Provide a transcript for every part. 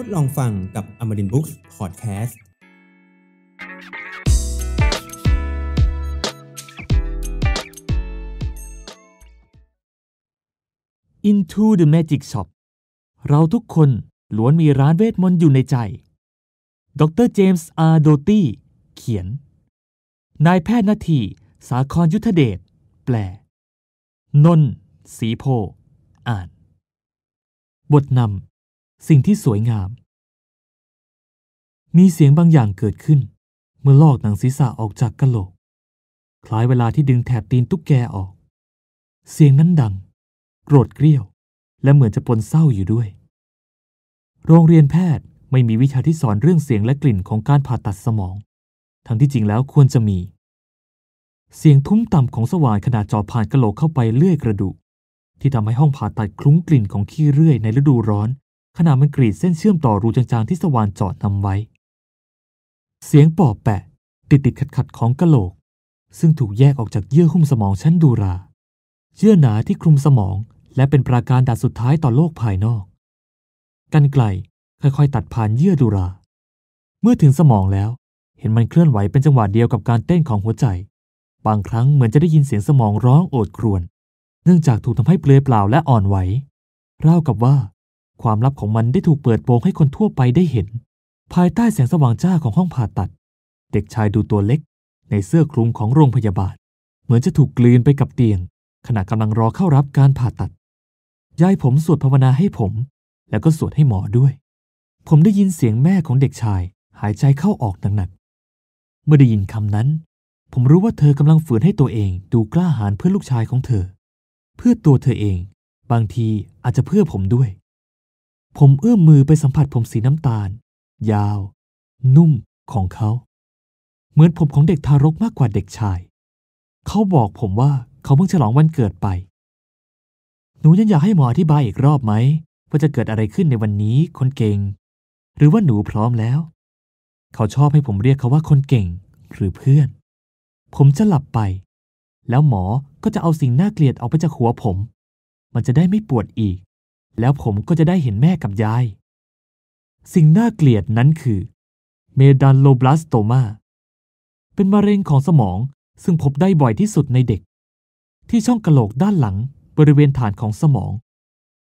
ทดลองฟังกับอมรินบุ๊ก k s Podcast อินทูเดอะแมจิกช็อปเราทุกคนล้วนมีร้านเวทมนต์อยู่ในใจดรเจมส์อาร์โดตี้เขียน นายแพทย์นาทีสาครยุทธเดชแปลนนสีโพอ่าน บทนำสิ่งที่สวยงาม มีเสียงบางอย่างเกิดขึ้น เมื่อลอกหนังศีรษะออกจากกะโหลก คล้ายเวลาที่ดึงแถบตีนตุ๊กแกออก เสียงนั้นดังโกรธเกรี้ยว และเหมือนจะปนเศร้าอยู่ด้วย โรงเรียนแพทย์ไม่มีวิชาที่สอนเรื่องเสียงและกลิ่นของการผ่าตัดสมอง ทั้งที่จริงแล้วควรจะมี เสียงทุ้มต่ำของสว่านขนาดจอผ่านกะโหลกเข้าไปเลื่อยกระดูก ที่ทำให้ห้องผ่าตัดคลุ้งกลิ่นของขี้เรื่อยในฤดูร้อนขณะมันกรีดเส้นเชื่อมต่อรูจางๆ ที่สวานจอดนำไว้ เสียงปอบแปะ ติดติดขัดขัดของกะโหลก ซึ่งถูกแยกออกจากเยื่อหุ้มสมองชั้นดูรา เยื่อหนาที่คลุมสมองและเป็นปราการดัาสุดท้ายต่อโลกภายนอกกันไกลค่อยๆตัดผ่านเยื่อดูรา เมื่อถึงสมองแล้ว เห็นมันเคลื่อนไหวเป็นจังหวะเดียวกับการเต้นของหัวใจ บางครั้งเหมือนจะได้ยินเสียงสมองร้องโอดครวญเนื่องจากถูกทำให้เปลือยเปล่าและอ่อนไหวราวกับว่าความลับของมันได้ถูกเปิดโปงให้คนทั่วไปได้เห็น ภายใต้แสงสว่างจ้าของห้องผ่าตัด เด็กชายดูตัวเล็ก ในเสื้อคลุมของโรงพยาบาลเหมือนจะถูกกลืนไปกับเตียง ขณะกำลังรอเข้ารับการผ่าตัดยายผมสวดภาวนาให้ผม แล้วก็สวดให้หมอด้วย ผมได้ยินเสียงแม่ของเด็กชายหายใจเข้าออกหนักๆเมื่อได้ยินคำนั้น ผมรู้ว่าเธอกำลังฝืนให้ตัวเองดูกล้าหาญเพื่อลูกชายของเธอ เพื่อตัวเธอเองบางทีอาจจะเพื่อผมด้วยผมเอื้อมมือไปสัมผัสผมสีน้ำตาล ยาว นุ่มของเขา เหมือนผมของเด็กทารกมากกว่าเด็กชาย เขาบอกผมว่าเขาเพิ่งฉลองวันเกิดไป หนูยังอยากให้หมออธิบายอีกรอบไหมว่าจะเกิดอะไรขึ้นในวันนี้คนเก่ง หรือว่าหนูพร้อมแล้ว เขาชอบให้ผมเรียกเขาว่าคนเก่งหรือเพื่อน ผมจะหลับไป แล้วหมอก็จะเอาสิ่งน่าเกลียดออกไปจากหัวผม มันจะได้ไม่ปวดอีกแล้วผมก็จะได้เห็นแม่กับยาย สิ่งน่าเกลียดนั้นคือ เมดานโลบลาสโตมา เป็นมะเร็งของสมองซึ่งพบได้บ่อยที่สุดในเด็ก ที่ช่องกะโหลกด้านหลังบริเวณฐานของสมอง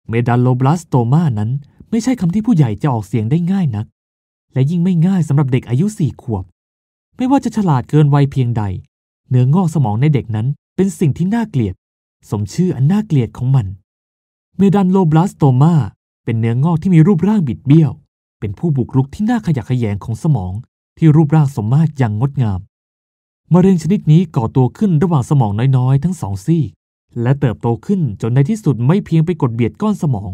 เมดานโลบลาสโตมานั้นไม่ใช่คำที่ผู้ใหญ่จะออกเสียงได้ง่ายนัก และยิ่งไม่ง่ายสำหรับเด็กอายุสี่ขวบ ไม่ว่าจะฉลาดเกินวัยเพียงใดเนื้องอกสมองในเด็กนั้น เป็นสิ่งที่น่าเกลียด สมชื่ออันน่าเกลียดของมันเมดันโลบลาสโตมา เป็นเนื้องอกที่มีรูปร่างบิดเบี้ยว เป็นผู้บุกรุกที่น่าขยะแขยงของสมอง ที่รูปร่างสมมาตรอย่างงดงามมะเร็งชนิดนี้ก่อตัวขึ้นระหว่างสมองน้อยๆ ทั้งสองซี่และเติบโตขึ้นจนในที่สุดไม่เพียงไปกดเบียดก้อนสมอง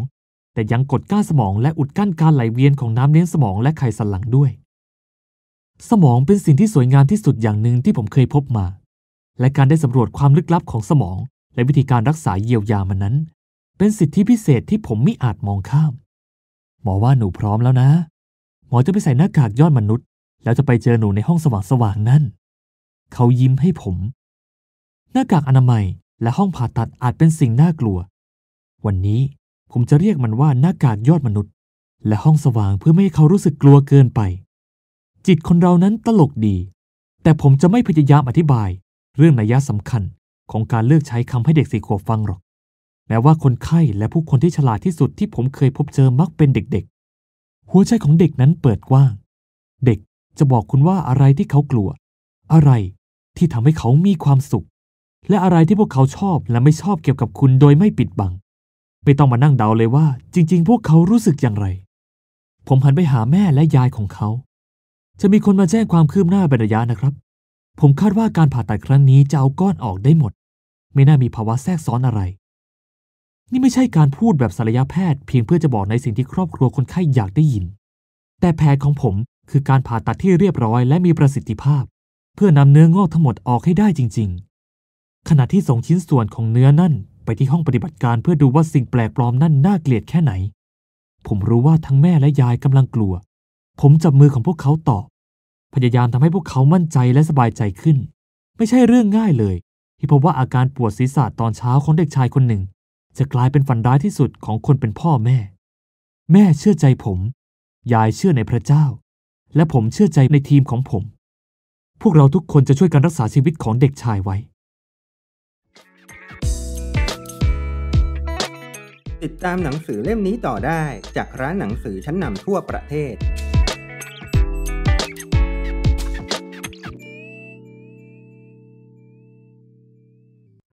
แต่ยังกดก้านสมองและอุดกั้นการไหลเวียนของน้ำเลี้ยงสมองและไขสันหลังด้วย สมองเป็นสิ่งที่สวยงามที่สุดอย่างหนึ่งที่ผมเคยพบมา และการได้สำรวจความลึกลับของสมอง และวิธีการรักษาเยียวยามันนั้นเป็นสิทธิพิเศษที่ผมไม่อาจมองข้าม หมอว่าหนูพร้อมแล้วนะ หมอจะไปใส่หน้ากากยอดมนุษย์ แล้วจะไปเจอหนูในห้องสว่างๆนั่น เขายิ้มให้ผม หน้ากากอนามัยและห้องผ่าตัดอาจเป็นสิ่งน่ากลัว วันนี้ผมจะเรียกมันว่าหน้ากากยอดมนุษย์ และห้องสว่างเพื่อไม่ให้เขารู้สึกกลัวเกินไป จิตคนเรานั้นตลกดี แต่ผมจะไม่พยายามอธิบาย เรื่องนัยยะสำคัญของการเลือกใช้คำให้เด็กสี่ขวบฟังหรอกแม้ว่าคนไข้และผู้คนที่ฉลาดที่สุดที่ผมเคยพบเจอมักเป็นเด็กๆ หัวใจของเด็กนั้นเปิดกว้าง เด็กจะบอกคุณว่าอะไรที่เขากลัว อะไรที่ทำให้เขามีความสุข และอะไรที่พวกเขาชอบและไม่ชอบเกี่ยวกับคุณโดยไม่ปิดบัง ไม่ต้องมานั่งเดาเลยว่าจริง ๆ พวกเขารู้สึกอย่างไร ผมหันไปหาแม่และยายของเขา จะมีคนมาแจ้งความคืบหน้าเป็นระยะนะครับ ผมคาดว่าการผ่าตัดครั้งนี้จะเอาก้อนออกได้หมด ไม่น่ามีภาวะแทรกซ้อนอะไรนี่ไม่ใช่การพูดแบบศัลยแพทย์ เพียงเพื่อจะบอกในสิ่งที่ครอบครัวคนไข้อยากได้ยิน แต่แผนของผมคือการผ่าตัดที่เรียบร้อยและมีประสิทธิภาพ เพื่อนำเนื้องอกทั้งหมดออกให้ได้จริงๆ ขณะที่ส่งชิ้นส่วนของเนื้อนั่น ไปที่ห้องปฏิบัติการเพื่อดูว่าสิ่งแปลกปลอมนั่นน่าเกลียดแค่ไหน ผมรู้ว่าทั้งแม่และยายกำลังกลัว ผมจับมือของพวกเขาต่อพยายามทำให้พวกเขามั่นใจและสบายใจขึ้น ไม่ใช่เรื่องง่ายเลย ที่พบว่าอาการปวดศีรษะตอนเช้าของเด็กชายคนหนึ่งจะกลายเป็นฝันร้ายที่สุดของคนเป็นพ่อแม่ แม่เชื่อใจผม ยายเชื่อในพระเจ้า และผมเชื่อใจในทีมของผม พวกเราทุกคนจะช่วยกันรักษาชีวิตของเด็กชายไว้ ติดตามหนังสือเล่มนี้ต่อได้จากร้านหนังสือชั้นนำทั่วประเทศ